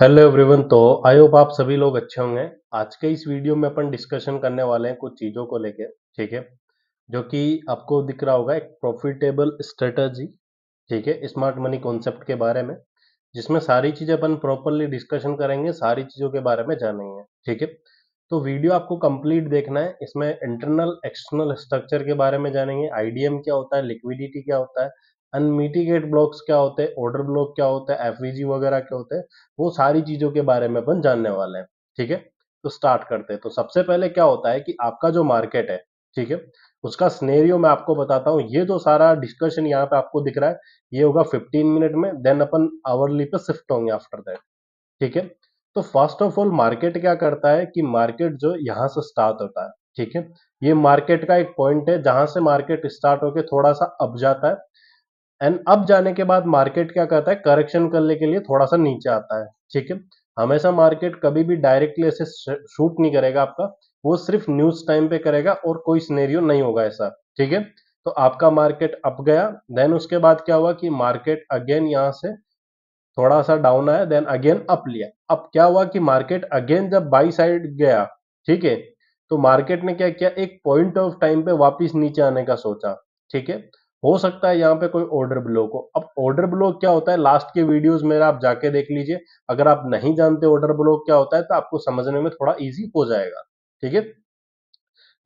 hello everyone तो I hope आप सभी लोग अच्छे होंगे आज के इस वीडियो में अपन डिस्कशन करने वाले हैं कुछ चीज़ों को लेके ठीक है जो कि आपको दिख रहा होगा एक प्रॉफिटेबल स्ट्रेटजी ठीक है स्मार्ट मनी कॉन्सेप्ट के बारे में जिसमें सारी चीज़ें अपन प्रॉपरली डिस्कशन करेंगे सारी चीज़ों के बारे में जानेंगे ठीक है तो वीडियो आपको कंप्लीट देखना है इसमें इंटरनल एक्सटर्नल स्ट्रक्चर के बारे में जानेंगे आईडीएम क्या होता है लिक्विडिटी क्या होता है अनमिटिगेट ब्लॉक्स क्या होते हैं ऑर्डर ब्लॉक क्या होता है एफवीजी वगैरह क्या होते हैं वो सारी चीजों के बारे में अपन जानने वाले हैं ठीक है तो स्टार्ट करते हैं तो सबसे पहले क्या होता है कि आपका जो मार्केट है ठीक है उसका स्नेरियो मैं आपको बताता हूँ ये जो तो सारा डिस्कशन यहाँ पे आपको दिख रहा है ये होगा फिफ्टीन मिनट में देन अपन आवरली पे शिफ्ट होंगे आफ्टर दैट ठीक है तो फर्स्ट ऑफ ऑल मार्केट क्या करता है कि मार्केट जो यहाँ से स्टार्ट होता है ठीक है ये मार्केट का एक पॉइंट है जहां से मार्केट स्टार्ट होके थोड़ा सा अप जाता है एंड अप जाने के बाद मार्केट क्या करता है करेक्शन करने के लिए थोड़ा सा नीचे आता है ठीक है हमेशा मार्केट कभी भी डायरेक्टली ऐसे शूट नहीं करेगा आपका वो सिर्फ न्यूज टाइम पे करेगा और कोई स्नेरियो नहीं होगा ऐसा ठीक है तो आपका मार्केट अप गया देन उसके बाद क्या हुआ कि मार्केट अगेन यहाँ से थोड़ा सा डाउन आया देन अगेन अप लिया अब क्या हुआ कि मार्केट अगेन जब बाई साइड गया ठीक है तो मार्केट ने क्या किया एक पॉइंट ऑफ टाइम पे वापिस नीचे आने का सोचा ठीक है हो सकता है यहाँ पे कोई ऑर्डर ब्लॉक हो अब ऑर्डर ब्लॉक क्या होता है लास्ट के वीडियोस में आप जाके देख लीजिए अगर आप नहीं जानते ऑर्डर ब्लॉक क्या होता है तो आपको समझने में थोड़ा इजी हो जाएगा ठीक है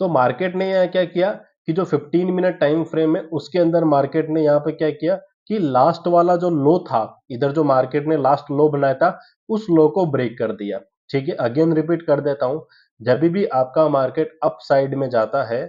तो मार्केट ने यहाँ क्या किया कि जो 15 मिनट टाइम फ्रेम है उसके अंदर मार्केट ने यहाँ पे क्या किया कि लास्ट वाला जो लो था इधर जो मार्केट ने लास्ट लो बनाया था उस लो को ब्रेक कर दिया ठीक है अगेन रिपीट कर देता हूं जब भी आपका मार्केट अप साइड में जाता है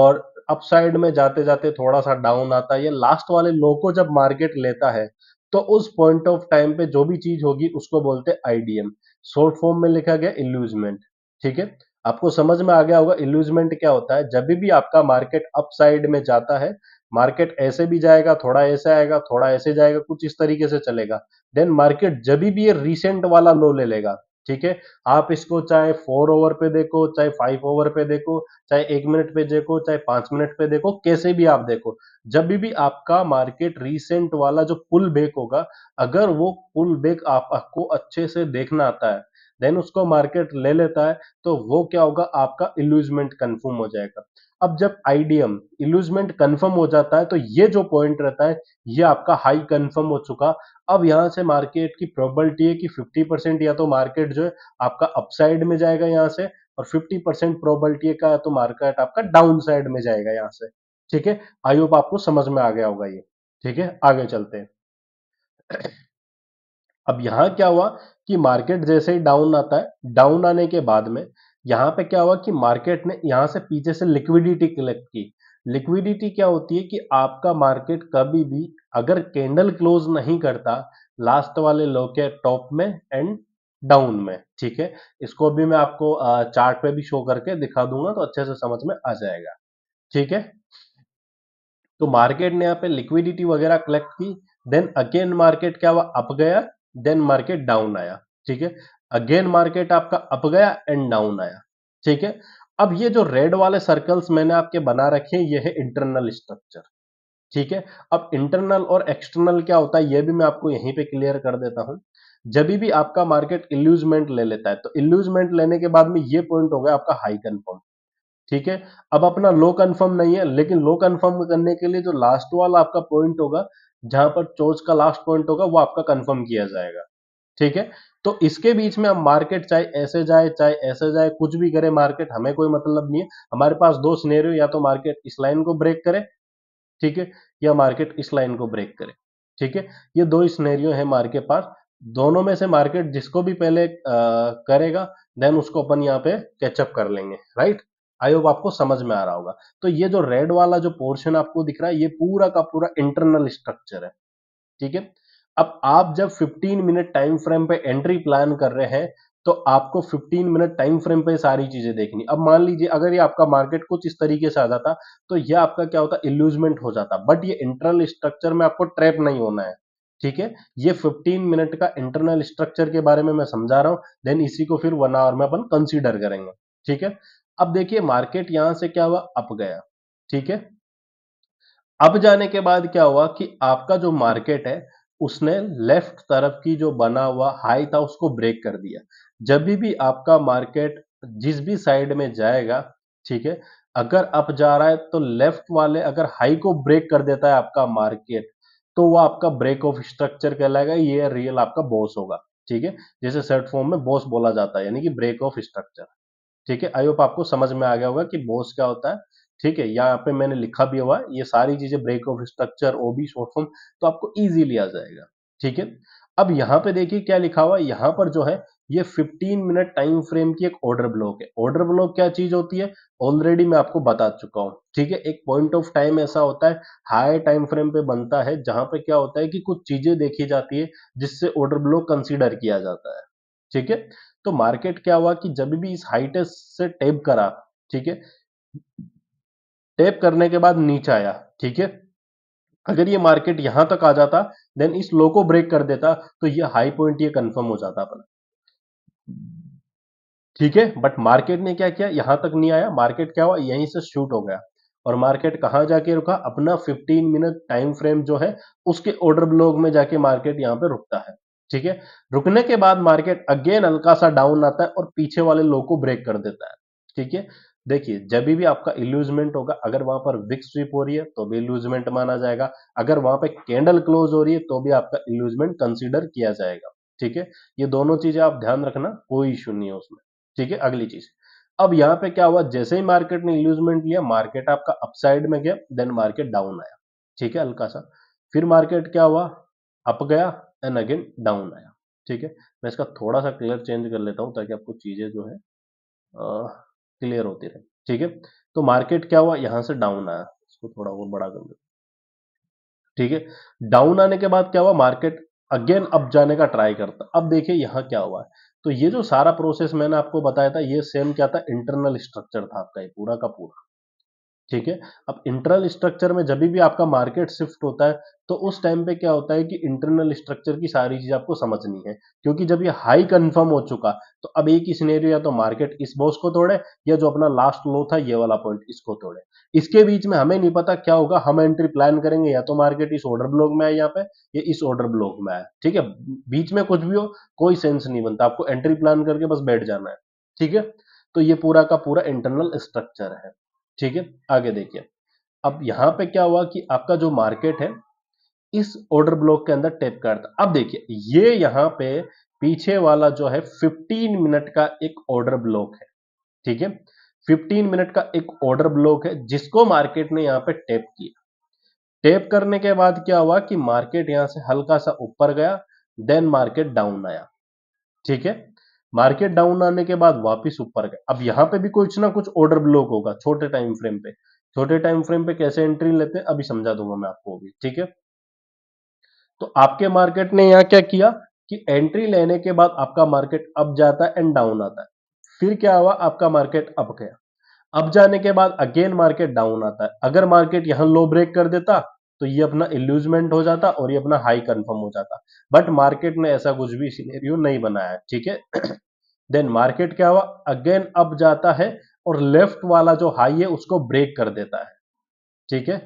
और अपसाइड में जाते जाते थोड़ा सा डाउन आता है ये लास्ट वाले लो को जब मार्केट लेता है तो उस पॉइंट ऑफ टाइम पे जो भी चीज होगी उसको बोलते हैं आईडीएम शॉर्ट फॉर्म में लिखा गया इल्यूजमेंट ठीक है आपको समझ में आ गया होगा इल्यूजमेंट क्या होता है जब भी आपका मार्केट अपसाइड में जाता है मार्केट ऐसे भी जाएगा थोड़ा ऐसे आएगा थोड़ा ऐसे जाएगा कुछ इस तरीके से चलेगा देन मार्केट जब भी ये रिसेंट वाला लो ले लेगा ठीक है आप इसको चाहे फोर ओवर पे देखो चाहे फाइव ओवर पे देखो चाहे एक मिनट पे देखो चाहे पांच मिनट पे देखो कैसे भी आप देखो जब भी, भी आपका मार्केट रीसेंट वाला जो पुल बेक होगा अगर वो पुल बेक आप, आपको अच्छे से देखना आता है देन उसको मार्केट ले लेता है तो वो क्या होगा आपका इल्यूजमेंट कंफर्म हो जाएगा अब जब आईडीएम इल्यूजमेंट कंफर्म हो जाता है तो ये जो पॉइंट रहता है ये आपका हाई कंफर्म हो चुका अब यहां से मार्केट की प्रोबेबिलिटी है कि 50 परसेंट या तो मार्केट जो है आपका अपसाइड में जाएगा यहां से और 50 परसेंट प्रोबलिटी का तो मार्केट आपका डाउन साइड में जाएगा यहां से ठीक है आई होप आपको समझ में आ गया होगा ये ठीक है आगे चलते हैं अब यहां क्या हुआ कि मार्केट जैसे ही डाउन आता है डाउन आने के बाद में यहाँ पे क्या हुआ कि मार्केट ने यहाँ से पीछे से लिक्विडिटी कलेक्ट की लिक्विडिटी क्या होती है कि आपका मार्केट कभी भी अगर कैंडल क्लोज नहीं करता लास्ट वाले लो के टॉप में एंड डाउन में ठीक है इसको भी मैं आपको चार्ट पे भी शो करके दिखा दूंगा तो अच्छे से समझ में आ जाएगा ठीक है तो मार्केट ने यहाँ पे लिक्विडिटी वगैरह कलेक्ट की देन अगेन मार्केट क्या हुआ अप गया देन मार्केट डाउन आया ठीक है अगेन मार्केट आपका अप गया एंड डाउन आया ठीक है अब ये जो रेड वाले सर्कल्स मैंने आपके बना रखे हैं ये है इंटरनल स्ट्रक्चर ठीक है अब इंटरनल और एक्सटर्नल क्या होता है ये भी मैं आपको यहीं पे क्लियर कर देता हूं जब भी आपका मार्केट इल्यूजमेंट ले लेता है तो इल्यूजमेंट लेने के बाद में ये पॉइंट हो गया आपका हाई कन्फर्म ठीक है अब अपना लो कन्फर्म नहीं है लेकिन लो कन्फर्म करने के लिए जो लास्ट वाला आपका पॉइंट होगा जहां पर चोज का लास्ट पॉइंट होगा वो आपका कन्फर्म किया जाएगा ठीक है तो इसके बीच में हम मार्केट चाहे ऐसे जाए चाहे ऐसे जाए कुछ भी करे मार्केट हमें कोई मतलब नहीं है हमारे पास दो स्नेरियो या तो मार्केट इस लाइन को ब्रेक करे ठीक है या मार्केट इस लाइन को ब्रेक करे ठीक है ये दो स्नेरियो है मार्केट पास दोनों में से मार्केट जिसको भी पहले आ, करेगा देन उसको अपन यहाँ पे कैचअप कर लेंगे राइट आई होप आपको समझ में आ रहा होगा तो ये जो रेड वाला जो पोर्शन आपको दिख रहा है ये पूरा का पूरा इंटरनल स्ट्रक्चर है ठीक है अब आप जब 15 मिनट टाइम फ्रेम पे एंट्री प्लान कर रहे हैं तो आपको 15 मिनट टाइम फ्रेम पे सारी चीजें देखनी अब मान लीजिए अगर ये आपका मार्केट कुछ इस तरीके से आ जाता तो ये आपका क्या होता इल्यूजमेंट हो जाता बट ये इंटरनल स्ट्रक्चर में आपको ट्रैप नहीं होना है ठीक है ये 15 मिनट का इंटरनल स्ट्रक्चर के बारे में मैं समझा रहा हूं देन इसी को फिर वन आवर में अपन कंसिडर करेंगे ठीक है अब देखिए मार्केट यहां से क्या हुआ अप गया ठीक है अब जाने के बाद क्या हुआ कि आपका जो मार्केट है उसने लेफ्ट तरफ की जो बना हुआ हाई था उसको ब्रेक कर दिया जब भी आपका मार्केट जिस भी साइड में जाएगा ठीक है अगर अप जा रहा है तो लेफ्ट वाले अगर हाई को ब्रेक कर देता है आपका मार्केट तो वो आपका ब्रेक ऑफ स्ट्रक्चर कहलाएगा ये रियल आपका बॉस होगा ठीक है जैसे सर्ट फॉर्म में बॉस बोला जाता है यानी कि ब्रेक ऑफ स्ट्रक्चर ठीक है आई होप आपको समझ में आ गया होगा कि बॉस क्या होता है ठीक है यहाँ पे मैंने लिखा भी हुआ ये सारी चीजें break of structure OB short form तो आपको इजीली आ जाएगा ठीक है अब यहाँ पे देखिए क्या लिखा हुआ है यहाँ पर जो है ये 15 मिनट टाइम फ्रेम की एक ऑर्डर ब्लॉक है ऑर्डर ब्लॉक क्या चीज होती है ऑलरेडी मैं आपको बता चुका हूँ ठीक है एक पॉइंट ऑफ टाइम ऐसा होता है हाई टाइम फ्रेम पे बनता है जहां पे क्या होता है कि कुछ चीजें देखी जाती है जिससे ऑर्डर ब्लॉक कंसिडर किया जाता है ठीक है तो मार्केट क्या हुआ कि जब भी इस हाइटेस्ट से टेप करा ठीक है टैप करने के बाद नीचे आया ठीक है अगर ये मार्केट यहां तक आ जाता देन इस लो को ब्रेक कर देता तो ये हाई पॉइंट ये कंफर्म हो जाता अपना ठीक है बट मार्केट ने क्या किया यहां तक नहीं आया मार्केट क्या हुआ यहीं से शूट हो गया और मार्केट कहां जाके रुका अपना 15 मिनट टाइम फ्रेम जो है उसके ऑर्डर ब्लॉक में जाके मार्केट यहां पे रुकता है ठीक है रुकने के बाद मार्केट अगेन हल्का सा डाउन आता है और पीछे वाले लो को ब्रेक कर देता है ठीक है देखिए जब भी आपका इल्यूजमेंट होगा अगर वहां पर विक्स स्वीप हो रही है तो भी इल्यूजमेंट माना जाएगा अगर वहां पे कैंडल क्लोज हो रही है तो भी आपका इल्यूजमेंट कंसिडर किया जाएगा ठीक है ये दोनों चीजें आप ध्यान रखना कोई इश्यू नहीं है उसमें ठीक है अगली चीज अब यहाँ पे क्या हुआ जैसे ही मार्केट ने इल्यूजमेंट लिया मार्केट आपका अपसाइड में गया देन मार्केट डाउन आया ठीक है हल्का सा फिर मार्केट क्या हुआ अप गया एंड अगेन डाउन आया ठीक है मैं इसका थोड़ा सा कलर चेंज कर लेता हूं ताकि आपको चीजें जो है आ, क्लियर होती रही ठीक है तो मार्केट क्या हुआ यहां से डाउन आया इसको थोड़ा और बड़ा कर ठीक है डाउन आने के बाद क्या हुआ मार्केट अगेन अप जाने का ट्राई करता अब देखिए यहां क्या हुआ है तो ये जो सारा प्रोसेस मैंने आपको बताया था ये सेम क्या था इंटरनल स्ट्रक्चर था आपका ये पूरा का पूरा ठीक है अब इंटरनल स्ट्रक्चर में जब भी आपका मार्केट शिफ्ट होता है तो उस टाइम पे क्या होता है कि इंटरनल स्ट्रक्चर की सारी चीज आपको समझनी है क्योंकि जब ये हाई कंफर्म हो चुका तो अब एक ही सिनेरियो या तो मार्केट इस बॉस को तोड़े या जो अपना लास्ट लो था ये वाला पॉइंट इसको तोड़े इसके बीच में हमें नहीं पता क्या होगा हम एंट्री प्लान करेंगे या तो मार्केट इस ऑर्डर ब्लॉक में है यहाँ पे या इस ऑर्डर ब्लॉक में है ठीक है बीच में कुछ भी हो कोई सेंस नहीं बनता आपको एंट्री प्लान करके बस बैठ जाना है ठीक है तो ये पूरा का पूरा इंटरनल स्ट्रक्चर है ठीक है आगे देखिए अब यहां पे क्या हुआ कि आपका जो मार्केट है इस ऑर्डर ब्लॉक के अंदर टैप करता अब देखिए ये यहां पे पीछे वाला जो है 15 मिनट का एक ऑर्डर ब्लॉक है ठीक है 15 मिनट का एक ऑर्डर ब्लॉक है जिसको मार्केट ने यहां पे टैप किया टैप करने के बाद क्या हुआ कि मार्केट यहां से हल्का सा ऊपर गया देन मार्केट डाउन आया ठीक है मार्केट डाउन आने के बाद वापस ऊपर गए अब यहाँ पे भी कुछ ना कुछ ऑर्डर ब्लॉक होगा छोटे टाइम फ्रेम पे छोटे टाइम फ्रेम पे कैसे एंट्री लेते हैं अभी समझा दूंगा मैं आपको अभी ठीक है तो आपके मार्केट ने यहाँ क्या किया कि एंट्री लेने के बाद आपका मार्केट अप जाता है एंड डाउन आता है फिर क्या हुआ आपका मार्केट अप गया अब जाने के बाद अगेन मार्केट डाउन आता है अगर मार्केट यहां लो ब्रेक कर देता तो ये अपना इल्यूजमेंट हो जाता और ये अपना हाई कंफर्म हो जाता बट मार्केट ने ऐसा कुछ भी सीनेरियो नहीं बनाया ठीक है देन मार्केट क्या हुआ अगेन अप जाता है और लेफ्ट वाला जो हाई है उसको ब्रेक कर देता है ठीक है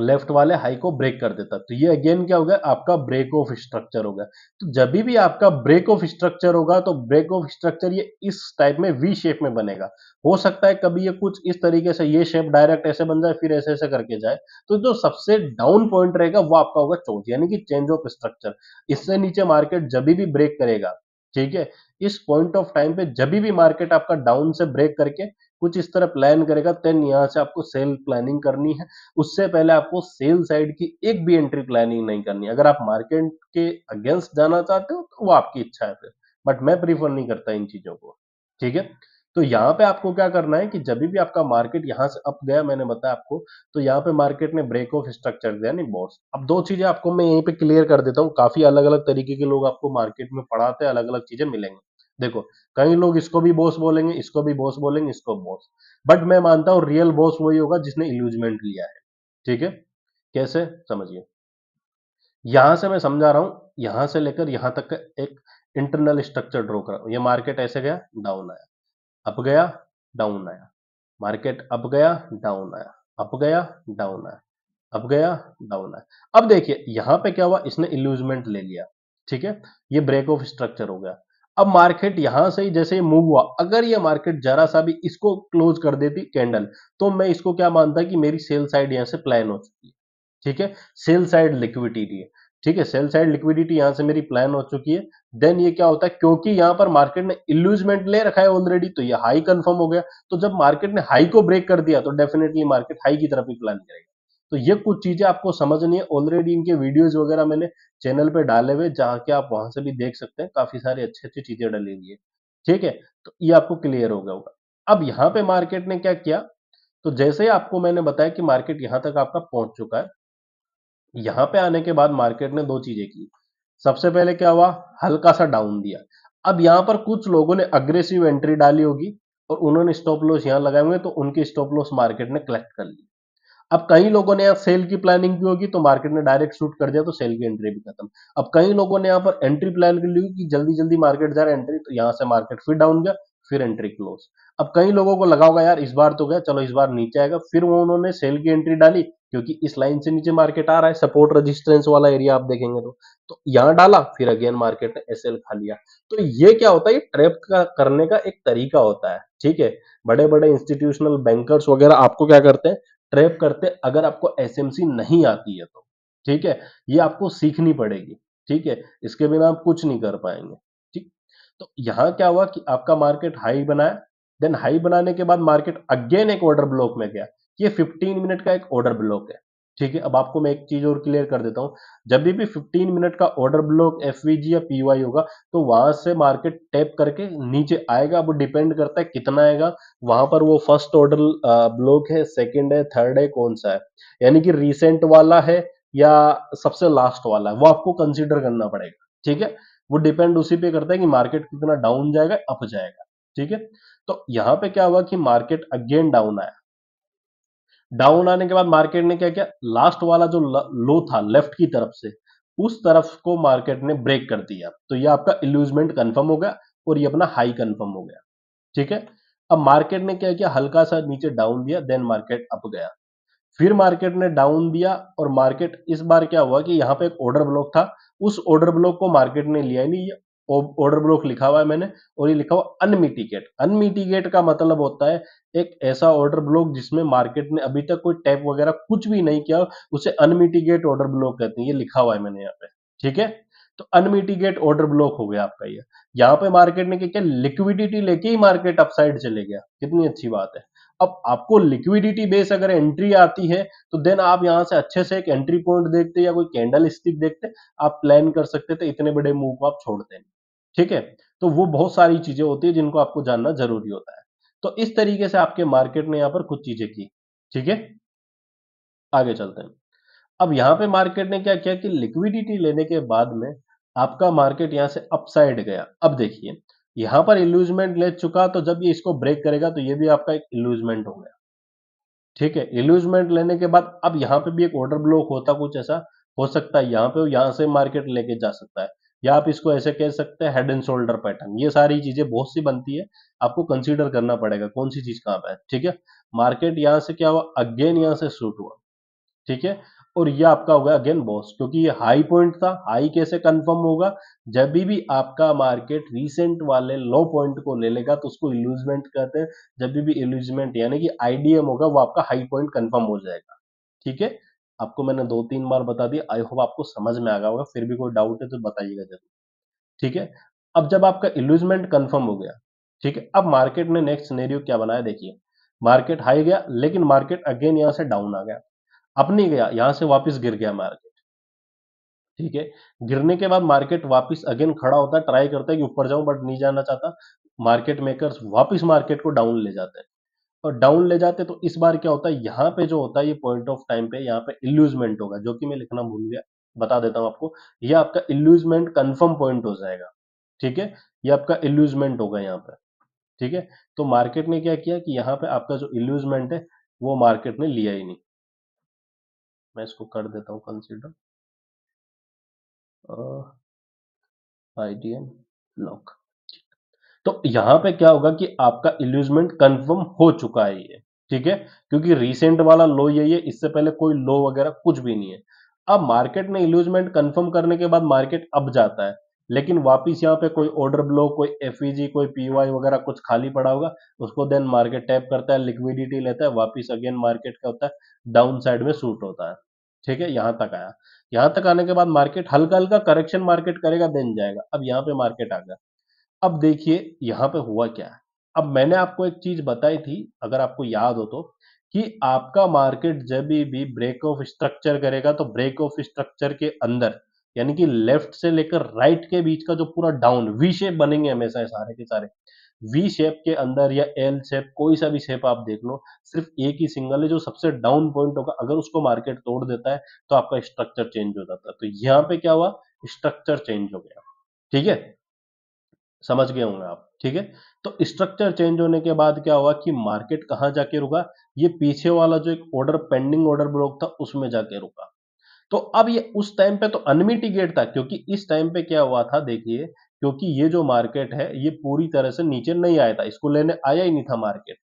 लेफ्ट वाले हाई को ब्रेक कर देता तो ये अगेन क्या हो गया आपका ब्रेक ऑफ स्ट्रक्चर होगा तो जब भी आपका ब्रेक ऑफ स्ट्रक्चर होगा तो ब्रेक ऑफ स्ट्रक्चर ये इस टाइप में वी शेप में बनेगा हो सकता है कभी ये कुछ इस तरीके से ये शेप डायरेक्ट ऐसे बन जाए फिर ऐसे ऐसे करके जाए तो जो सबसे डाउन पॉइंट रहेगा वो आपका होगा चौथ यानी कि चेंज ऑफ स्ट्रक्चर इससे नीचे मार्केट जब भी ब्रेक करेगा ठीक है इस पॉइंट ऑफ टाइम पे जब भी मार्केट आपका डाउन से ब्रेक करके कुछ इस तरह प्लान करेगा देन यहाँ से आपको सेल प्लानिंग करनी है उससे पहले आपको सेल साइड की एक भी एंट्री प्लानिंग नहीं करनी अगर आप मार्केट के अगेंस्ट जाना चाहते हो तो वो आपकी इच्छा है फिर बट मैं प्रीफर नहीं करता इन चीजों को ठीक है तो यहाँ पे आपको क्या करना है कि जब भी आपका मार्केट यहाँ से अप गया मैंने बताया आपको तो यहाँ पे मार्केट ने ब्रेक ऑफ स्ट्रक्चर दिया नहीं बॉस अब दो चीजें आपको मैं यहीं पे क्लियर कर देता हूँ काफी अलग अलग तरीके के लोग आपको मार्केट में पढ़ाते हैं अलग अलग चीजें मिलेंगी देखो कई लोग इसको भी बॉस बोलेंगे इसको भी बॉस बोलेंगे इसको बॉस बट मैं मानता हूं रियल बॉस वही होगा जिसने इल्यूजमेंट लिया है ठीक है कैसे समझिए यहां से मैं समझा रहा हूं यहां से लेकर यहां तक एक इंटरनल स्ट्रक्चर ड्रॉ कर रहा हूं ये मार्केट ऐसे गया डाउन आया अप गया डाउन आया मार्केट अप गया डाउन आया अप गया डाउन आया अप गया डाउन आया अब देखिए यहां पे क्या हुआ इसने इल्यूजमेंट ले लिया ठीक है ये ब्रेक ऑफ स्ट्रक्चर हो गया अब मार्केट यहां से ही जैसे मूव हुआ अगर ये मार्केट जरा सा भी इसको क्लोज कर देती कैंडल तो मैं इसको क्या मानता कि मेरी सेल साइड यहां से प्लान हो चुकी है ठीक है सेल साइड लिक्विडिटी है ठीक है सेल साइड लिक्विडिटी यहां से मेरी प्लान हो चुकी है देन ये क्या होता है क्योंकि यहां पर मार्केट ने इल्यूजमेंट ले रखा है ऑलरेडी तो ये हाई कंफर्म हो गया तो जब मार्केट ने हाई को ब्रेक कर दिया तो डेफिनेटली मार्केट हाई की तरफ ही प्लान करेगा तो ये कुछ चीजें आपको समझनी है ऑलरेडी इनके वीडियोज वगैरह मैंने चैनल पे डाले हुए जहाँ के आप वहां से भी देख सकते हैं काफी सारी अच्छी अच्छी चीजें डली हुई है ठीक है तो ये आपको क्लियर हो गया होगा अब यहाँ पे मार्केट ने क्या किया तो जैसे ही आपको मैंने बताया कि मार्केट यहाँ तक आपका पहुंच चुका है यहाँ पे आने के बाद मार्केट ने दो चीजें की सबसे पहले क्या हुआ हल्का सा डाउन दिया अब यहाँ पर कुछ लोगों ने अग्रेसिव एंट्री डाली होगी और उन्होंने स्टॉप लॉस यहाँ लगाए हुए तो उनके स्टॉप लॉस मार्केट ने कलेक्ट कर लिया अब कई लोगों ने सेल की प्लानिंग की होगी तो मार्केट ने डायरेक्ट शूट कर दिया तो सेल की एंट्री भी खत्म अब कई लोगों ने यहाँ पर एंट्री प्लान कर ली कि जल्दी जल्दी मार्केट जा रहा है एंट्री तो यहाँ से मार्केट फिर डाउन गया फिर एंट्री क्लोज अब कई लोगों को लगा होगा यार इस बार तो गया चलो इस बार नीचे आएगा फिर वो उन्होंने सेल की एंट्री डाली क्योंकि इस लाइन से नीचे मार्केट आ रहा है सपोर्ट रेजिस्टेंस वाला एरिया आप देखेंगे तो तो यहाँ डाला फिर अगेन मार्केट ने एस खा लिया तो ये क्या होता है ये ट्रैप का करने का एक तरीका होता है ठीक है बड़े बड़े इंस्टीट्यूशनल बैंकर्स वगैरह आपको क्या करते हैं ट्रैप करते अगर आपको एसएमसी नहीं आती है तो ठीक है ये आपको सीखनी पड़ेगी ठीक है इसके बिना आप कुछ नहीं कर पाएंगे ठीक तो यहां क्या हुआ कि आपका मार्केट हाई बनाया देन हाई बनाने के बाद मार्केट अगेन एक ऑर्डर ब्लॉक में गया ये 15 मिनट का एक ऑर्डर ब्लॉक है ठीक है अब आपको मैं एक चीज और क्लियर कर देता हूँ जब भी भी 15 मिनट का ऑर्डर ब्लॉक एफ या पी होगा तो वहां से मार्केट टैप करके नीचे आएगा वो डिपेंड करता है कितना आएगा वहां पर वो फर्स्ट ऑर्डर ब्लॉक है सेकेंड है थर्ड है कौन सा है यानी कि रिसेंट वाला है या सबसे लास्ट वाला है वो आपको कंसिडर करना पड़ेगा ठीक है वो डिपेंड उसी पे करता है कि मार्केट कितना डाउन जाएगा अप जाएगा ठीक है तो यहाँ पे क्या हुआ कि मार्केट अगेन डाउन आया डाउन आने के बाद मार्केट ने क्या किया लास्ट वाला जो लो था लेफ्ट की तरफ से उस तरफ को मार्केट ने ब्रेक कर दिया तो ये आपका इल्यूजमेंट कंफर्म हो गया और ये अपना हाई कंफर्म हो गया ठीक है अब मार्केट ने क्या किया हल्का सा नीचे डाउन दिया देन मार्केट अप गया फिर मार्केट ने डाउन दिया और मार्केट इस बार क्या हुआ कि यहां पे एक ऑर्डर ब्लॉक था उस ऑर्डर ब्लॉक को मार्केट ने लिया नहीं ऑर्डर ब्लॉक लिखा हुआ है मैंने और ये लिखा हुआ अनमिटिकेट अनमिटिगेट का मतलब होता है एक ऐसा ऑर्डर ब्लॉक जिसमें मार्केट ने अभी तक कोई टैप वगैरह कुछ भी नहीं किया उसे अनमिटिगेट ऑर्डर ब्लॉक कहते हैं ये लिखा हुआ है मैंने यहाँ पे ठीक है तो अनमिटिगेट ऑर्डर ब्लॉक हो गया आपका ये यहाँ पे मार्केट ने क्या लिक्विडिटी लेके ही मार्केट अपसाइड चले गया कितनी अच्छी बात है अब आपको लिक्विडिटी बेस अगर एंट्री आती है तो देन आप यहां से अच्छे से एक एंट्री पॉइंट देखते या कोई कैंडल स्टिक देखते आप प्लान कर सकते थे इतने बड़े मूव को आप छोड़ते नहीं ठीक है तो वो बहुत सारी चीजें होती है जिनको आपको जानना जरूरी होता है तो इस तरीके से आपके मार्केट ने यहां पर कुछ चीजें की ठीक है आगे चलते हैं अब यहां पे मार्केट ने क्या किया कि लिक्विडिटी लेने के बाद में आपका मार्केट यहां से अपसाइड गया अब देखिए यहां पर इल्यूजमेंट ले चुका तो जब ये इसको ब्रेक करेगा तो ये भी आपका एक इल्यूजमेंट हो गया ठीक है इल्यूजमेंट लेने के बाद अब यहां पे भी एक ऑर्डर ब्लॉक होता कुछ ऐसा हो सकता है यहां पे यहां से मार्केट लेके जा सकता है या आप इसको ऐसे कह सकते हैं हेड एंड शोल्डर पैटर्न ये सारी चीजें बहुत सी बनती है आपको कंसीडर करना पड़ेगा कौन सी चीज कहाँ पे ठीक है मार्केट यहाँ से क्या हुआ अगेन यहाँ से शूट हुआ ठीक है और ये आपका होगा अगेन बॉस क्योंकि ये हाई पॉइंट था हाई कैसे कंफर्म होगा जब भी आपका मार्केट रिसेंट वाले लो पॉइंट को ले लेगा तो उसको इल्यूजमेंट कहते हैं जब भी इल्यूजमेंट यानी कि आईडीएम होगा वो आपका हाई पॉइंट कंफर्म हो जाएगा ठीक है आपको मैंने दो तीन बार बता दिया आई होप आपको समझ में आ गया होगा फिर भी कोई डाउट है तो बताइएगा जरूर ठीक है अब जब आपका इल्यूजमेंट कंफर्म हो गया ठीक है अब मार्केट ने नेक्स्ट सिनेरियो क्या बनाया देखिए मार्केट हाई गया लेकिन मार्केट अगेन यहां से डाउन आ गया अब नहीं गया यहां से वापस गिर गया मार्केट ठीक है गिरने के बाद मार्केट वापस अगेन खड़ा होता है ट्राई करता है कि ऊपर जाऊं बट नहीं जाना चाहता मार्केट मेकर्स वापस मार्केट को डाउन ले जाते हैं और डाउन ले जाते तो इस बार क्या होता है यहाँ पे जो होता है ये पॉइंट ऑफ टाइम पे यहाँ पे इल्यूजमेंट होगा जो कि मैं लिखना भूल गया बता देता हूं आपको ये आपका इल्यूजमेंट कंफर्म पॉइंट हो जाएगा ठीक है ये आपका इल्यूजमेंट होगा यहाँ पे ठीक है तो मार्केट ने क्या किया कि यहाँ पे आपका जो इल्यूजमेंट है वो मार्केट ने लिया ही नहीं मैं इसको कर देता हूं कंसिडर आईडीएन लॉक तो यहां पे क्या होगा कि आपका इल्यूजमेंट कंफर्म हो चुका है ये ठीक है क्योंकि रिसेंट वाला लो यही है इससे पहले कोई लो वगैरह कुछ भी नहीं है अब मार्केट ने इल्यूजमेंट कंफर्म करने के बाद मार्केट अब जाता है लेकिन वापस यहाँ पे कोई ऑर्डर ब्लो कोई एफ e कोई पीवाई वगैरह कुछ खाली पड़ा होगा उसको देन मार्केट टैप करता है लिक्विडिटी लेता है वापस अगेन मार्केट क्या होता है डाउन साइड में सूट होता है ठीक है यहां तक आया यहां तक आने के बाद मार्केट हल्का हल्का करेक्शन मार्केट करेगा देन जाएगा अब यहाँ पे मार्केट आ गया अब देखिए यहां पे हुआ क्या है अब मैंने आपको एक चीज बताई थी अगर आपको याद हो तो कि आपका मार्केट जब भी ब्रेक ऑफ स्ट्रक्चर करेगा तो ब्रेक ऑफ स्ट्रक्चर के अंदर यानी कि लेफ्ट से लेकर राइट के बीच का जो पूरा डाउन वी शेप बनेंगे हमेशा सारे के सारे वी शेप के अंदर या एल शेप कोई सा भी शेप आप देख लो सिर्फ एक ही सिंगल है जो सबसे डाउन पॉइंट होगा अगर उसको मार्केट तोड़ देता है तो आपका स्ट्रक्चर चेंज हो जाता है तो यहाँ पे क्या हुआ स्ट्रक्चर चेंज हो गया ठीक है समझ गए होंगे आप ठीक है तो स्ट्रक्चर चेंज होने के बाद क्या हुआ कि मार्केट कहाँ जाके रुका ये पीछे वाला जो एक ऑर्डर पेंडिंग ऑर्डर ब्लॉक था उसमें जाके रुका तो अब ये उस टाइम पे तो अनमिटिगेट था क्योंकि इस टाइम पे क्या हुआ था देखिए क्योंकि ये जो मार्केट है ये पूरी तरह से नीचे नहीं आया था इसको लेने आया ही नहीं था मार्केट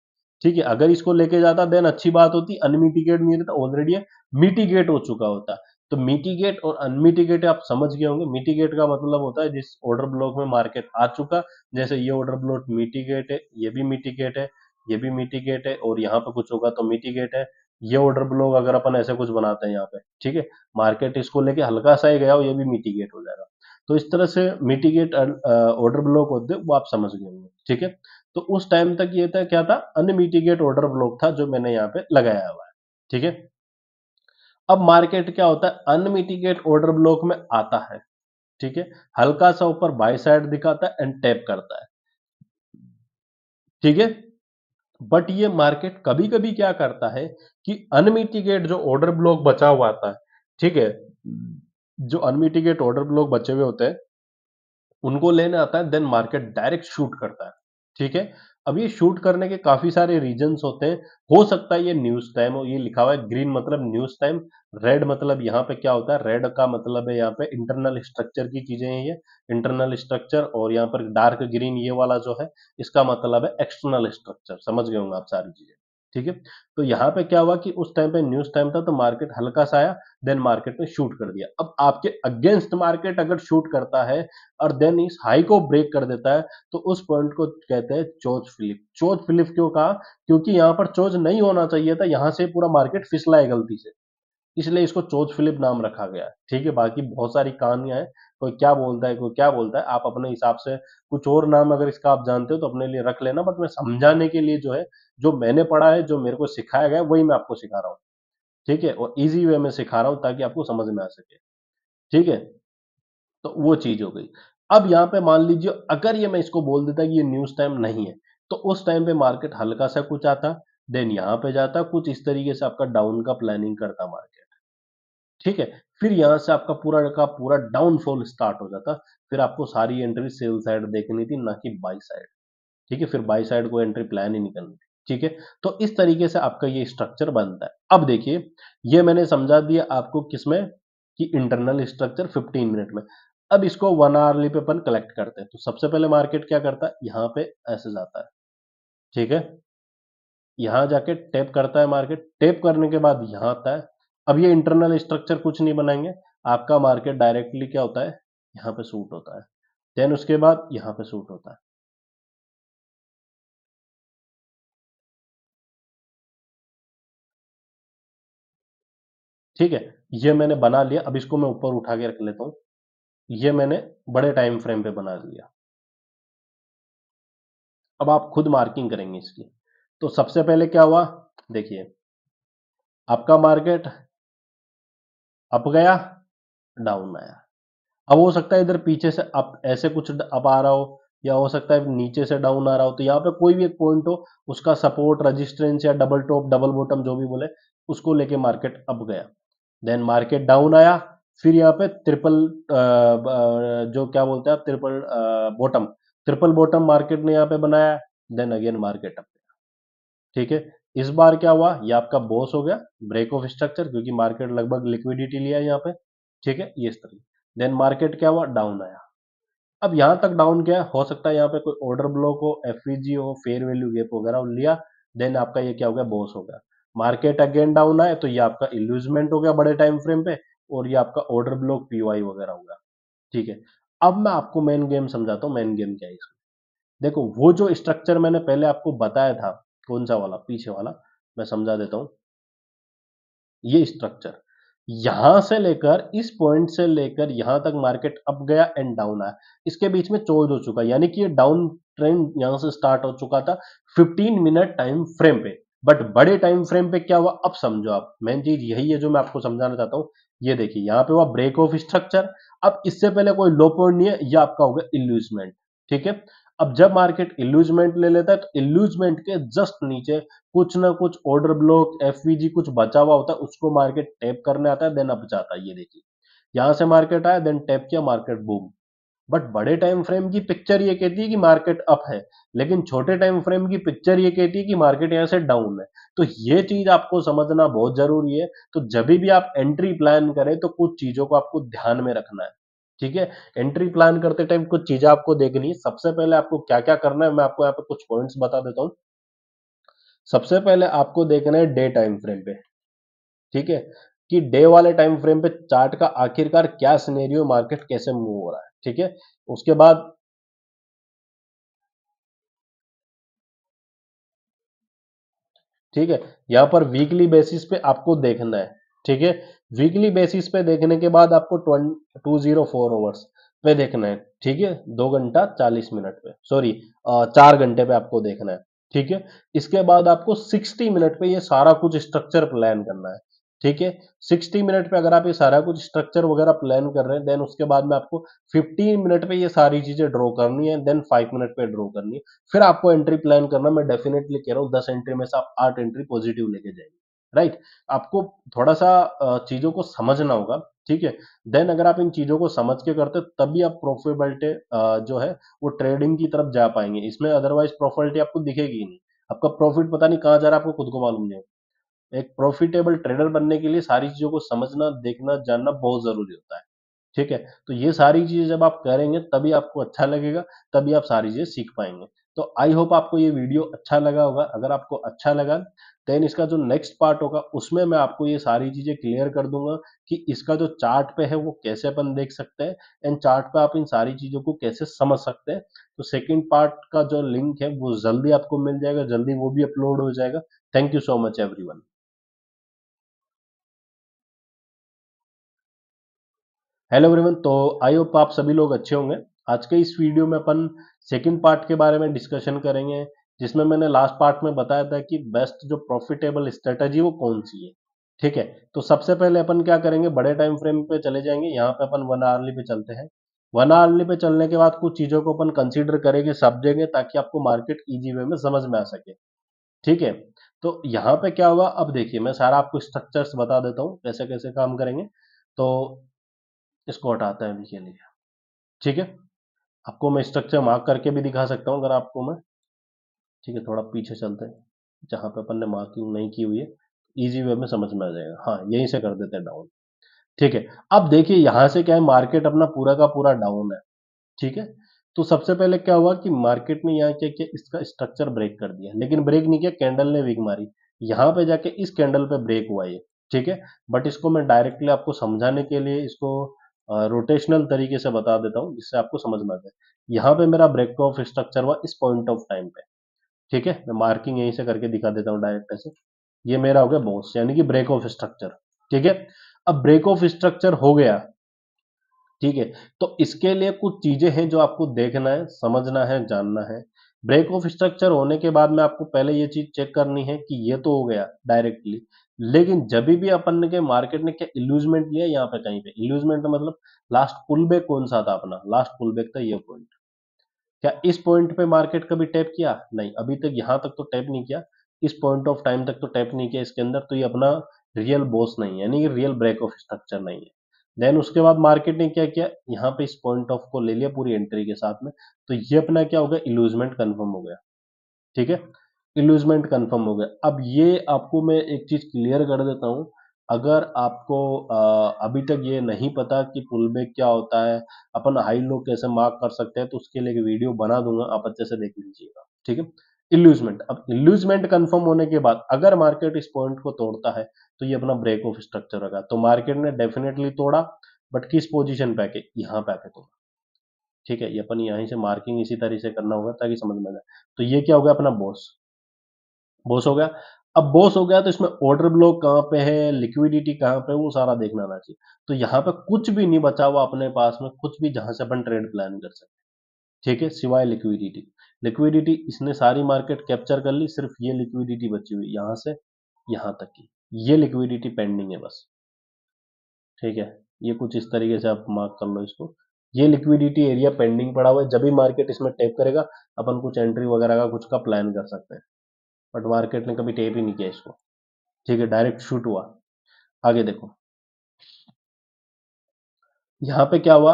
ठीक है अगर इसको लेके जाता देन अच्छी बात होती अनमिटिगेट नहीं रहता ऑलरेडी मिटिगेट हो चुका होता तो मिटिगेट और अनमिटिगेट आप समझ गए होंगे मिटिगेट का मतलब होता है जिस ऑर्डर ब्लॉक में मार्केट आ चुका जैसे ये ऑर्डर ब्लॉक मिटिगेट है ये भी मिटिगेट है ये भी मिटिगेट है और यहाँ पे कुछ होगा तो मिटिगेट है ये ऑर्डर ब्लॉक अगर अपन ऐसे कुछ बनाते हैं यहाँ पे ठीक है मार्केट इसको लेके हल्का सा ही गया हो ये भी मिटिगेट हो जाएगा तो इस तरह से मिटिगेट ऑर्डर ब्लॉक होते वो आप समझ गए होंगे ठीक है तो उस टाइम तक ये था क्या था अनमिटिगेट ऑर्डर ब्लॉक था जो मैंने यहाँ पे लगाया हुआ है ठीक है अब मार्केट क्या होता है अनमिटिगेट ऑर्डर ब्लॉक में आता है ठीक है हल्का सा ऊपर बाई साइड दिखाता है एंड टैप करता है ठीक है बट ये मार्केट कभी कभी क्या करता है कि अनमिटिगेट जो ऑर्डर ब्लॉक बचा हुआ आता है ठीक है जो अनमिटिगेट ऑर्डर ब्लॉक बचे हुए होते हैं उनको लेने आता है देन मार्केट डायरेक्ट शूट करता है ठीक है अब ये शूट करने के काफी सारे रीजंस होते हैं हो सकता है ये न्यूज टाइम हो ये लिखा हुआ है ग्रीन मतलब न्यूज टाइम रेड मतलब यहाँ पे क्या होता है रेड का मतलब है यहाँ पे इंटरनल स्ट्रक्चर की चीजें हैं ये इंटरनल स्ट्रक्चर और यहाँ पर डार्क ग्रीन ये वाला जो है इसका मतलब है एक्सटर्नल स्ट्रक्चर समझ गए होंगे आप सारी चीजें ठीक है तो यहाँ पे क्या हुआ कि उस टाइम पे न्यूज टाइम था तो मार्केट हल्का सा आया देन मार्केट ने शूट कर दिया अब आपके अगेंस्ट मार्केट अगर शूट करता है और देन इस हाई को ब्रेक कर देता है तो उस पॉइंट को कहते हैं चोच फिलिप चोच फिलिप क्यों कहा क्योंकि यहाँ पर चोच नहीं होना चाहिए था यहाँ से पूरा मार्केट फिसला है गलती से इसलिए इसको चोच फिलिप नाम रखा गया ठीक है बाकी बहुत सारी कहानियां हैं कोई क्या बोलता है कोई क्या बोलता है आप अपने हिसाब से कुछ और नाम अगर इसका आप जानते हो तो अपने लिए रख लेना बट मैं समझाने के लिए जो है जो मैंने पढ़ा है जो मेरे को सिखाया गया वही मैं आपको सिखा रहा हूँ ठीक है और इजी वे में सिखा रहा हूं ताकि आपको समझ में आ सके ठीक है तो वो चीज हो गई अब यहाँ पे मान लीजिए अगर ये मैं इसको बोल देता कि ये न्यूज टाइम नहीं है तो उस टाइम पे मार्केट हल्का सा कुछ आता देन यहाँ पे जाता कुछ इस तरीके से आपका डाउन का प्लानिंग करता मार्केट ठीक है फिर यहाँ से आपका पूरा का पूरा डाउनफॉल स्टार्ट हो जाता फिर आपको सारी एंट्री सेल साइड देखनी थी ना कि बाई साइड ठीक है फिर बाई साइड को एंट्री प्लान ही निकलनी थी ठीक है तो इस तरीके से आपका ये स्ट्रक्चर बनता है अब देखिए ये मैंने समझा दिया आपको किसमें कि इंटरनल स्ट्रक्चर 15 मिनट में अब इसको वन आवरली पे अपन कलेक्ट करते हैं तो सबसे पहले मार्केट क्या करता है यहाँ पे ऐसे जाता है ठीक है यहां जाके टेप करता है मार्केट टेप करने के बाद यहां आता है अब ये इंटरनल स्ट्रक्चर कुछ नहीं बनाएंगे आपका मार्केट डायरेक्टली क्या होता है यहां पे सूट होता है देन उसके बाद यहां पे सूट होता है ठीक है ये मैंने बना लिया अब इसको मैं ऊपर उठा के रख लेता हूं ये मैंने बड़े टाइम फ्रेम पे बना लिया अब आप खुद मार्किंग करेंगे इसकी तो सबसे पहले क्या हुआ देखिए आपका मार्केट अप गया डाउन आया अब हो सकता है इधर पीछे से अप ऐसे कुछ अप आ रहा हो या हो सकता है नीचे से डाउन आ रहा हो तो यहाँ पे कोई भी एक पॉइंट हो उसका सपोर्ट रजिस्ट्रेंस या डबल टॉप डबल बॉटम जो भी बोले उसको लेके मार्केट अप गया देन मार्केट डाउन आया फिर यहाँ पे ट्रिपल जो क्या बोलते हैं आप triple bottom triple bottom market ने यहाँ पे बनाया देन अगेन मार्केट अप ठीक है इस बार क्या हुआ ये आपका बॉस हो गया ब्रेक ऑफ स्ट्रक्चर क्योंकि मार्केट लगभग लिक्विडिटी लिया यहाँ पे ठीक है ये इस तरह देन मार्केट क्या हुआ डाउन आया अब यहां तक डाउन क्या हो सकता है यहाँ पे कोई ऑर्डर ब्लॉक हो एफ e हो फेयर वैल्यू गैप वगैरह लिया देन आपका ये क्या हो गया बॉस हो गया मार्केट अगेन डाउन आए तो ये आपका इल्यूजमेंट हो गया बड़े टाइम फ्रेम पे और ये आपका ऑर्डर ब्लॉक पीवाई वगैरह हो गया ठीक है अब मैं आपको मेन गेम समझाता हूँ मेन गेम क्या है इसमें देखो वो जो स्ट्रक्चर मैंने पहले आपको बताया था कौन सा वाला पीछे वाला मैं समझा देता हूं ये स्ट्रक्चर यहां से लेकर इस पॉइंट से लेकर यहां तक मार्केट अप गया एंड डाउन आया इसके बीच में चोज हो चुका यानी कि ये डाउन ट्रेंड यहां से स्टार्ट हो चुका था 15 मिनट टाइम फ्रेम पे बट बड़े टाइम फ्रेम पे क्या हुआ अब समझो आप मेन चीज यही है जो मैं आपको समझाना चाहता हूं ये देखिए यहां पे हुआ ब्रेक ऑफ स्ट्रक्चर अब इससे पहले कोई लो पॉइंट नहीं है यह आपका होगा गया इल्यूजमेंट ठीक है अब जब मार्केट इल्यूजमेंट ले लेता है तो इल्यूजमेंट के जस्ट नीचे कुछ ना कुछ ऑर्डर ब्लॉक एफ कुछ बचा हुआ होता है उसको मार्केट टैप करने आता है देन अप जाता है ये देखिए यहां से मार्केट आया देन टैप किया मार्केट बूम बट बड़े टाइम फ्रेम की पिक्चर ये कहती है कि मार्केट अप है लेकिन छोटे टाइम फ्रेम की पिक्चर ये कहती है कि मार्केट यहाँ से डाउन है तो ये चीज आपको समझना बहुत जरूरी है तो जब भी आप एंट्री प्लान करें तो कुछ चीजों को आपको ध्यान में रखना है ठीक है एंट्री प्लान करते टाइम कुछ चीजें आपको देखनी सबसे पहले आपको क्या क्या करना है मैं आपको यहाँ पे कुछ पॉइंट्स बता देता हूँ सबसे पहले आपको देखना है डे टाइम फ्रेम पे ठीक है कि डे वाले टाइम फ्रेम पे चार्ट का आखिरकार क्या सिनेरियो मार्केट कैसे मूव हो रहा है ठीक है उसके बाद ठीक है यहां पर वीकली बेसिस पे आपको देखना है ठीक है वीकली बेसिस पे देखने के बाद आपको टू जीरो फोर ओवर्स पे देखना है ठीक है दो घंटा चालीस मिनट पे सॉरी चार घंटे पे आपको देखना है ठीक है इसके बाद आपको सिक्सटी मिनट पे ये सारा कुछ स्ट्रक्चर प्लान करना है ठीक है सिक्सटी मिनट पे अगर आप ये सारा कुछ स्ट्रक्चर वगैरह प्लान कर रहे हैं देन उसके बाद में आपको फिफ्टीन मिनट पे ये सारी चीजें ड्रॉ करनी है देन फाइव मिनट पे ड्रॉ करनी है फिर आपको एंट्री प्लान करना मैं डेफिनेटली कह रहा हूँ दस एंट्री में से आप आठ एंट्री पॉजिटिव लेके जाएंगे राइट आपको थोड़ा सा चीज़ों को समझना होगा ठीक है देन अगर आप इन चीज़ों को समझ के करते तभी आप प्रॉफिबिलिटी जो है वो ट्रेडिंग की तरफ जा पाएंगे इसमें अदरवाइज प्रॉफिबिलिटी आपको दिखेगी ही नहीं आपका प्रॉफिट पता नहीं कहाँ जा रहा है आपको खुद को मालूम नहीं एक प्रॉफिटेबल ट्रेडर बनने के लिए सारी चीज़ों को समझना देखना जानना बहुत ज़रूरी होता है ठीक है तो ये सारी चीज़ें जब आप करेंगे तभी आपको अच्छा लगेगा तभी आप सारी चीज़ें सीख पाएंगे तो आई होप आपको ये वीडियो अच्छा लगा होगा अगर आपको अच्छा लगा देन इसका जो नेक्स्ट पार्ट होगा उसमें मैं आपको ये सारी चीज़ें क्लियर कर दूंगा कि इसका जो चार्ट पे है वो कैसे अपन देख सकते हैं एंड चार्ट पे आप इन सारी चीज़ों को कैसे समझ सकते हैं तो सेकेंड पार्ट का जो लिंक है वो जल्दी आपको मिल जाएगा जल्दी वो भी अपलोड हो जाएगा thank you so much one hello everyone तो आई होप आप सभी लोग अच्छे होंगे आज के इस वीडियो में अपन सेकेंड पार्ट के बारे में डिस्कशन करेंगे जिसमें मैंने लास्ट पार्ट में बताया था कि बेस्ट जो प्रॉफिटेबल स्ट्रेटजी वो कौन सी है ठीक है तो सबसे पहले अपन क्या करेंगे बड़े टाइम फ्रेम पे चले जाएंगे यहाँ पे अपन वन आवर्ली पे चलते हैं वन आवर्ली पे चलने के बाद कुछ चीज़ों को अपन कंसीडर करेंगे सब देंगे ताकि आपको मार्केट इजी वे में समझ में आ सके ठीक है तो यहाँ पे क्या हुआ अब देखिए मैं सारा आपको स्ट्रक्चर्स बता देता हूँ कैसे कैसे काम करेंगे तो इसको हटाते हैं अभी के लिए ठीक है आपको मैं स्ट्रक्चर मार्क करके भी दिखा सकता हूँ अगर आपको मैं ठीक है थोड़ा पीछे चलते हैं जहाँ पे अपन ने मार्किंग नहीं की हुई है इजी वे में समझ में आ जाएगा हाँ यहीं से कर देते हैं डाउन ठीक है अब देखिए यहाँ से क्या है मार्केट अपना पूरा का पूरा डाउन है ठीक है तो सबसे पहले क्या हुआ कि मार्केट ने यहाँ क्या किया इसका स्ट्रक्चर ब्रेक कर दिया लेकिन ब्रेक नहीं किया कैंडल ने विग मारी यहाँ पे जाके इस कैंडल पे ब्रेक हुआ ये ठीक है बट इसको मैं डायरेक्टली आपको समझाने के लिए इसको रोटेशनल तरीके से बता देता हूँ जिससे आपको समझ में आ जाए यहाँ पे मेरा ब्रेक ऑफ स्ट्रक्चर हुआ इस पॉइंट ऑफ टाइम पे ठीक है मैं मार्किंग यहीं से करके दिखा देता हूँ डायरेक्ट ऐसे ये मेरा हो गया बॉस यानी कि ब्रेक ऑफ स्ट्रक्चर ठीक है अब ब्रेक ऑफ स्ट्रक्चर हो गया ठीक है तो इसके लिए कुछ चीजें हैं जो आपको देखना है समझना है जानना है ब्रेक ऑफ स्ट्रक्चर होने के बाद में आपको पहले ये चीज चेक करनी है कि ये तो हो गया डायरेक्टली लेकिन जब भी अपन ने के मार्केट ने क्या इल्यूजमेंट लिया यहाँ पे कहीं पे इल्यूजमेंट का मतलब लास्ट पुल बैक कौन सा था अपना लास्ट पुल बैक था ये पॉइंट क्या इस पॉइंट पे मार्केट कभी टैप किया नहीं अभी तक यहाँ तक तो टैप नहीं किया इस पॉइंट ऑफ टाइम तक तो टैप नहीं किया इसके अंदर तो ये अपना रियल बॉस नहीं है यानी कि रियल ब्रेक ऑफ स्ट्रक्चर नहीं है देन उसके बाद मार्केट ने क्या किया यहाँ पे इस पॉइंट ऑफ को ले लिया पूरी एंट्री के साथ में तो ये अपना क्या हो गया इल्यूजमेंट कन्फर्म हो गया ठीक है इल्यूजमेंट कंफर्म हो गया अब ये आपको मैं एक चीज क्लियर कर देता हूँ अगर आपको अभी तक ये नहीं पता कि पुल बैक क्या होता है अपन हाई लो कैसे मार्क कर सकते हैं तो उसके लिए वीडियो बना दूंगा आप अच्छे से देख लीजिएगा ठीक है इल्यूजमेंट अब इल्यूजमेंट कंफर्म होने के बाद अगर मार्केट इस पॉइंट को तोड़ता है तो ये अपना ब्रेक ऑफ स्ट्रक्चर होगा तो मार्केट ने डेफिनेटली तोड़ा बट किस पोजिशन पे आके यहाँ पे आके तोड़ा ठीक है ये अपन यहीं से मार्किंग इसी तरह से करना होगा ताकि समझ में आए तो ये क्या होगा अपना बॉस बोस हो गया अब बोस हो गया तो इसमें ऑर्डर ब्लॉक कहाँ पे है लिक्विडिटी कहाँ पे वो सारा देखना आना चाहिए तो यहाँ पे कुछ भी नहीं बचा हुआ अपने पास में कुछ भी जहां से अपन ट्रेड प्लान कर सकते ठीक है सिवाय लिक्विडिटी लिक्विडिटी इसने सारी मार्केट कैप्चर कर ली सिर्फ ये लिक्विडिटी बची हुई यहां से यहां तक की ये लिक्विडिटी पेंडिंग है बस ठीक है ये कुछ इस तरीके से आप मार्क कर लो इसको ये लिक्विडिटी एरिया पेंडिंग पड़ा हुआ है जब भी मार्केट इसमें टेप करेगा अपन कुछ एंट्री वगैरह का कुछ का प्लान कर सकते हैं बट मार्केट ने कभी टेप ही नहीं किया इसको ठीक है डायरेक्ट शूट हुआ आगे देखो यहां पे क्या हुआ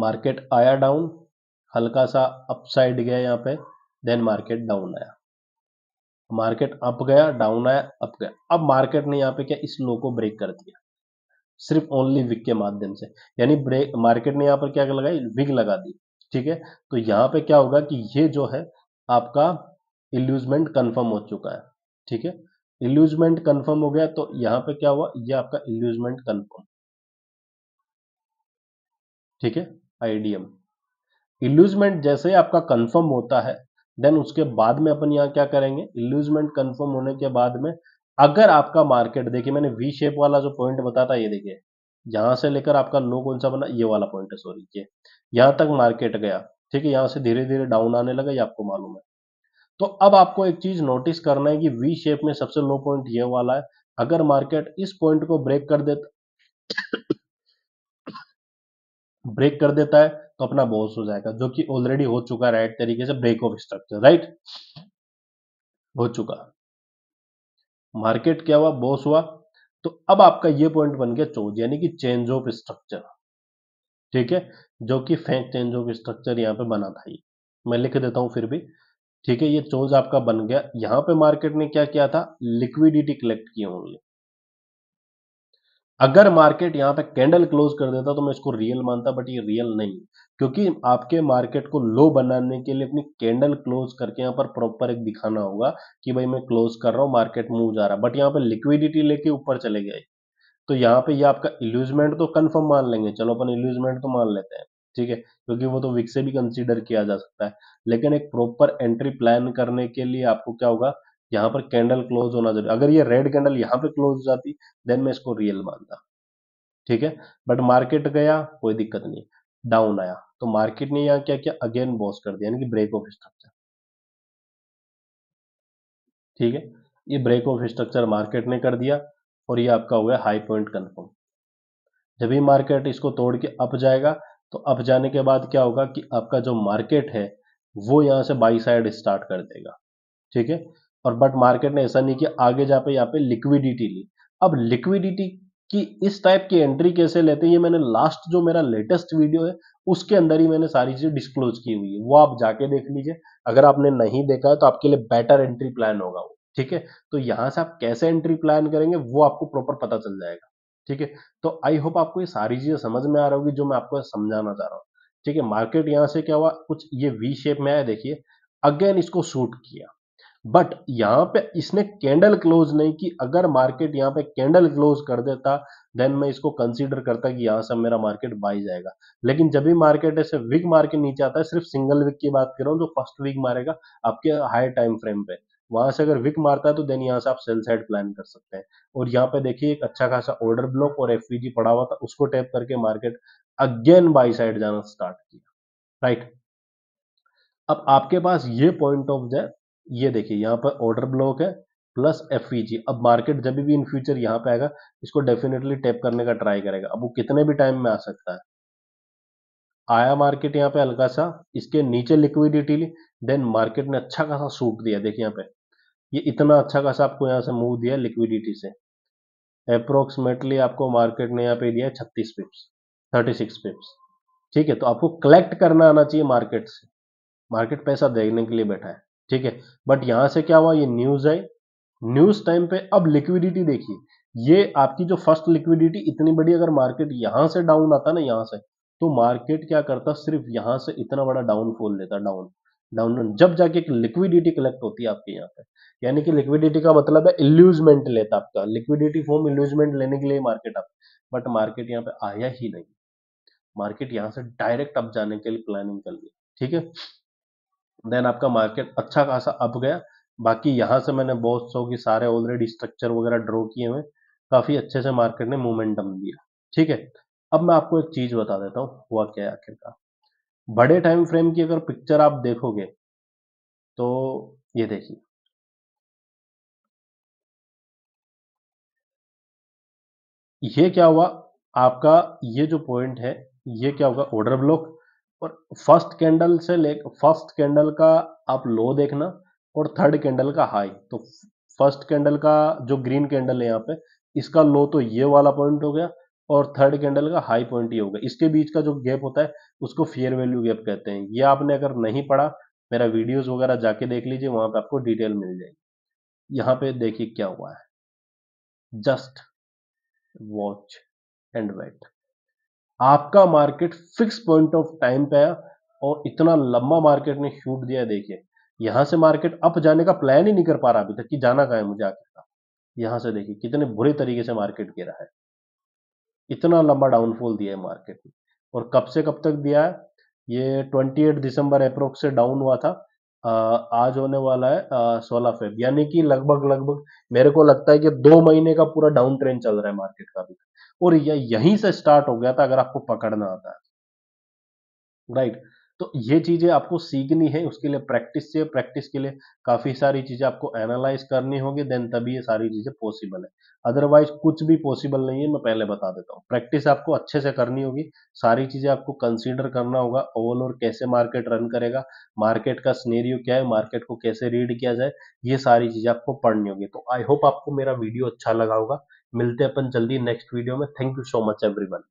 मार्केट आया डाउन हल्का सा अपसाइड गया यहां पे देन मार्केट डाउन आया मार्केट अप गया डाउन आया अप गया अब मार्केट ने यहां पे क्या इस लो को ब्रेक कर दिया सिर्फ ओनली विक के माध्यम से यानी ब्रेक मार्केट ने यहां पर क्या लगाई विक लगा दी ठीक है तो यहां पे क्या होगा कि ये जो है आपका इल्यूजमेंट कंफर्म हो चुका है ठीक है इल्यूजमेंट कंफर्म हो गया तो यहां पे क्या हुआ ये आपका इल्यूजमेंट कंफर्म ठीक है आईडीएम इल्यूजमेंट जैसे आपका कंफर्म होता है देन उसके बाद में अपन यहां क्या करेंगे इल्यूजमेंट कंफर्म होने के बाद में अगर आपका मार्केट देखिए मैंने वी शेप वाला जो पॉइंट बताया था ये देखिए यहां से लेकर आपका लो कौन सा बना ये वाला पॉइंट है सॉरी ये यहां तक मार्केट गया ठीक है यहां से धीरे धीरे डाउन आने लगा ये आपको मालूम है तो अब आपको एक चीज नोटिस करना है कि वी शेप में सबसे लो पॉइंट ये वाला है अगर मार्केट इस पॉइंट को ब्रेक कर देता ब्रेक कर देता है तो अपना बॉस हो जाएगा जो कि ऑलरेडी हो चुका है राइट तरीके से ब्रेक ऑफ स्ट्रक्चर राइट हो चुका मार्केट क्या हुआ बॉस हुआ तो अब आपका ये पॉइंट बन गया चौज यानी कि चेंज ऑफ स्ट्रक्चर ठीक है जो कि फैंक चेंज ऑफ स्ट्रक्चर यहां पे बना था ये मैं लिख देता हूं फिर भी ठीक है ये चोज आपका बन गया यहां पे मार्केट ने क्या किया था लिक्विडिटी कलेक्ट की ओनली अगर मार्केट यहां पे कैंडल क्लोज कर देता तो मैं इसको रियल मानता बट ये रियल नहीं क्योंकि आपके मार्केट को लो बनाने के लिए अपनी कैंडल क्लोज करके यहां पर प्रॉपर एक दिखाना होगा कि भाई मैं क्लोज कर रहा हूं मार्केट मूव जा रहा बट यहां पर लिक्विडिटी लेके ऊपर चले गए तो यहां पर यह आपका इल्यूजमेंट तो कन्फर्म मान लेंगे चलो अपन इल्यूजमेंट तो मान लेते हैं ठीक है क्योंकि वो तो विक से भी कंसीडर किया जा सकता है लेकिन एक प्रॉपर एंट्री प्लान करने के लिए आपको क्या होगा यहाँ पर कैंडल क्लोज होना जरूरी अगर ये रेड कैंडल यहाँ पे क्लोज हो जाती देन मैं इसको रियल मानता ठीक है बट मार्केट गया कोई दिक्कत नहीं डाउन आया तो मार्केट ने यहाँ क्या किया अगेन बॉस कर दिया यानी कि ब्रेक ऑफ स्ट्रक्चर ठीक है ये ब्रेक ऑफ स्ट्रक्चर मार्केट ने कर दिया और ये आपका हो गया हाई पॉइंट कन्फर्म जब ये मार्केट इसको तोड़ के अप जाएगा तो अप जाने के बाद क्या होगा कि आपका जो मार्केट है वो यहां से बाई साइड स्टार्ट कर देगा ठीक है और बट मार्केट ने ऐसा नहीं किया आगे जाके यहाँ पे लिक्विडिटी ली अब लिक्विडिटी की इस टाइप की एंट्री कैसे लेते हैं ये मैंने लास्ट जो मेरा लेटेस्ट वीडियो है उसके अंदर ही मैंने सारी चीजें डिस्क्लोज की हुई है वो आप जाके देख लीजिए अगर आपने नहीं देखा है तो आपके लिए बेटर एंट्री प्लान होगा वो ठीक है तो यहां से आप कैसे एंट्री प्लान करेंगे वो आपको प्रॉपर पता चल जाएगा ठीक है तो आई होप आपको ये सारी चीजें समझ में आ रही होगी जो मैं आपको समझाना चाह रहा हूँ ठीक है मार्केट यहाँ से क्या हुआ कुछ ये वी शेप में आया देखिए अगेन इसको सूट किया बट यहाँ पे इसने कैंडल क्लोज नहीं की अगर मार्केट यहाँ पे कैंडल क्लोज कर देता देन मैं इसको कंसीडर करता कि यहाँ से मेरा मार्केट बाई जाएगा लेकिन जब भी मार्केट ऐसे वीक मार्केट नीचे आता है सिर्फ सिंगल वीक की बात कर रहा हूँ जो फर्स्ट वीक मारेगा आपके हाई टाइम फ्रेम पे वहां से अगर विक मारता है तो देन यहाँ से आप सेल साइड प्लान कर सकते हैं और यहाँ पे देखिए एक अच्छा खासा ऑर्डर ब्लॉक और एफ पड़ा हुआ था उसको टैप करके मार्केट अगेन बाई साइड जाना स्टार्ट किया राइट अब आपके पास ये पॉइंट ऑफ जय ये देखिए यहाँ पर ऑर्डर ब्लॉक है प्लस एफ अब मार्केट जब भी इन फ्यूचर यहाँ पे आएगा इसको डेफिनेटली टैप करने का ट्राई करेगा अब वो कितने भी टाइम में आ सकता है आया मार्केट यहाँ पे हल्का सा इसके नीचे लिक्विडिटी ली देन मार्केट ने अच्छा खासा सूख दिया देखिए यहाँ पे ये इतना अच्छा खासा आपको यहाँ से मूव दिया लिक्विडिटी से अप्रोक्सीमेटली आपको मार्केट ने यहाँ पे दिया छत्तीस पिप्स थर्टी सिक्स पिप्स ठीक है तो आपको कलेक्ट करना आना चाहिए मार्केट से मार्केट पैसा देने के लिए बैठा है ठीक है बट यहाँ से क्या हुआ ये न्यूज आई न्यूज टाइम पे अब लिक्विडिटी देखिए ये आपकी जो फर्स्ट लिक्विडिटी इतनी बड़ी अगर मार्केट यहाँ से डाउन आता ना यहाँ से तो मार्केट क्या करता सिर्फ यहाँ से इतना बड़ा डाउनफॉल लेता डाउन डाउन जब जाके एक लिक्विडिटी कलेक्ट होती है आपके यहाँ पे यानी कि लिक्विडिटी का मतलब है इल्यूजमेंट लेता आपका लिक्विडिटी फॉर्म इल्यूजमेंट लेने के लिए मार्केट आप बट मार्केट यहाँ पे आया ही नहीं मार्केट यहाँ से डायरेक्ट अप जाने के लिए प्लानिंग कर ली ठीक है देन आपका मार्केट अच्छा खासा अप गया बाकी यहाँ से मैंने बहुत सौ की सारे ऑलरेडी स्ट्रक्चर वगैरह ड्रॉ किए हुए काफ़ी अच्छे से मार्केट ने मोमेंटम दिया ठीक है अब मैं आपको एक चीज़ बता देता हूँ हुआ क्या है आखिरकार बड़े टाइम फ्रेम की अगर पिक्चर आप देखोगे तो ये देखिए ये क्या हुआ आपका ये जो पॉइंट है ये क्या होगा ऑर्डर ब्लॉक और फर्स्ट कैंडल से ले फर्स्ट कैंडल का आप लो देखना और थर्ड कैंडल का हाई तो फर्स्ट कैंडल का जो ग्रीन कैंडल है यहाँ पे इसका लो तो ये वाला पॉइंट हो गया और थर्ड कैंडल का हाई पॉइंट ये होगा इसके बीच का जो गैप होता है उसको फेयर वैल्यू गैप कहते हैं ये आपने अगर नहीं पढ़ा मेरा वीडियोस वगैरह जाके देख लीजिए वहां पे आपको डिटेल मिल जाएगी यहाँ पे देखिए क्या हुआ है जस्ट वॉच एंड वेट आपका market fix point of time पे आया और इतना लंबा मार्केट ने शूट दिया देखिए यहां से मार्केट अप जाने का प्लान ही नहीं कर पा रहा अभी तक कि जाना का है मुझे आखिर का यहां से देखिए कितने बुरे तरीके से मार्केट गिरा है इतना लंबा डाउनफॉल दिया है मार्केट में और कब से कब तक दिया है ये 28 दिसंबर अप्रोक्स से डाउन हुआ था आज होने वाला है सोलह फेब यानी कि लगभग लगभग मेरे को लगता है कि दो महीने का पूरा डाउन ट्रेंड चल रहा है मार्केट का भी और यहीं से स्टार्ट हो गया था अगर आपको पकड़ना आता है राइट तो ये चीज़ें आपको सीखनी है उसके लिए प्रैक्टिस से प्रैक्टिस के लिए काफ़ी सारी चीज़ें आपको एनालाइज करनी होगी देन तभी ये सारी चीज़ें पॉसिबल है अदरवाइज कुछ भी पॉसिबल नहीं है मैं पहले बता देता हूँ प्रैक्टिस आपको अच्छे से करनी होगी सारी चीज़ें आपको कंसिडर करना होगा ओवल और कैसे मार्केट रन करेगा मार्केट का स्नेरियो क्या है मार्केट को कैसे रीड किया जाए ये सारी चीज़ें आपको पढ़नी होगी तो आई होप आपको मेरा वीडियो अच्छा लगा होगा मिलते हैं अपन जल्दी नेक्स्ट वीडियो में thank you so much everyone